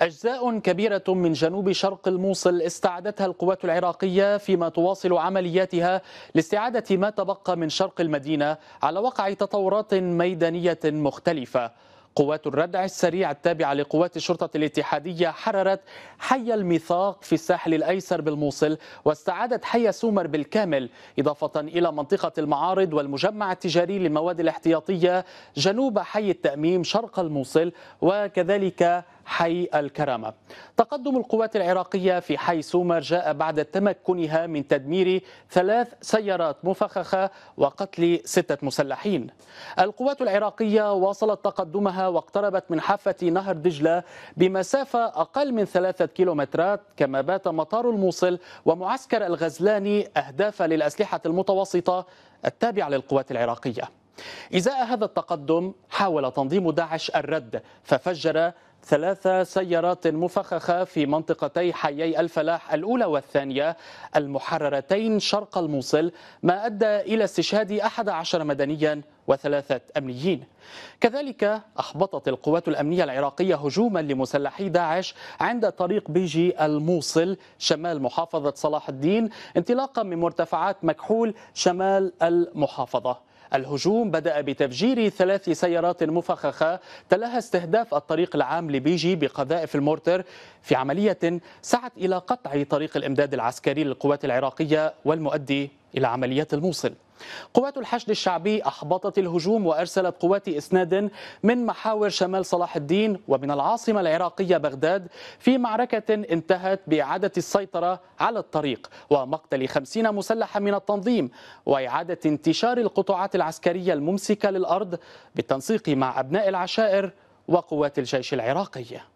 أجزاء كبيرة من جنوب شرق الموصل استعادتها القوات العراقية فيما تواصل عملياتها لاستعادة ما تبقى من شرق المدينة على وقع تطورات ميدانية مختلفة قوات الردع السريع التابعة لقوات الشرطة الاتحادية حررت حي الميثاق في الساحل الأيسر بالموصل واستعادت حي سومر بالكامل إضافة إلى منطقة المعارض والمجمع التجاري للمواد الاحتياطية جنوب حي التأميم شرق الموصل وكذلك حي الكرامة تقدم القوات العراقية في حي سومر جاء بعد تمكنها من تدمير ثلاث سيارات مفخخة وقتل ستة مسلحين القوات العراقية واصلت تقدمها واقتربت من حافة نهر دجلة بمسافة أقل من ثلاثة كيلومترات كما بات مطار الموصل ومعسكر الغزلاني أهداف للأسلحة المتوسطة التابعة للقوات العراقية إزاء هذا التقدم حاول تنظيم داعش الرد ففجر ثلاث سيارات مفخخة في منطقتي حيي الفلاح الأولى والثانية المحررتين شرق الموصل ما أدى إلى استشهاد 11 مدنيا وثلاثة أمنيين كذلك أحبطت القوات الأمنية العراقية هجوما لمسلحي داعش عند طريق بيجي الموصل شمال محافظة صلاح الدين انطلاقا من مرتفعات مكحول شمال المحافظة الهجوم بدأ بتفجير ثلاث سيارات مفخخة تلاها استهداف الطريق العام بيجي بقذائف المورتر في عملية سعت إلى قطع طريق الإمداد العسكري للقوات العراقية والمؤدي إلى عمليات الموصل قوات الحشد الشعبي أحبطت الهجوم وأرسلت قوات إسناد من محاور شمال صلاح الدين ومن العاصمة العراقية بغداد في معركة انتهت بإعادة السيطرة على الطريق ومقتل خمسين مسلحا من التنظيم وإعادة انتشار القطاعات العسكرية الممسكة للأرض بالتنسيق مع أبناء العشائر وقوات الجيش العراقي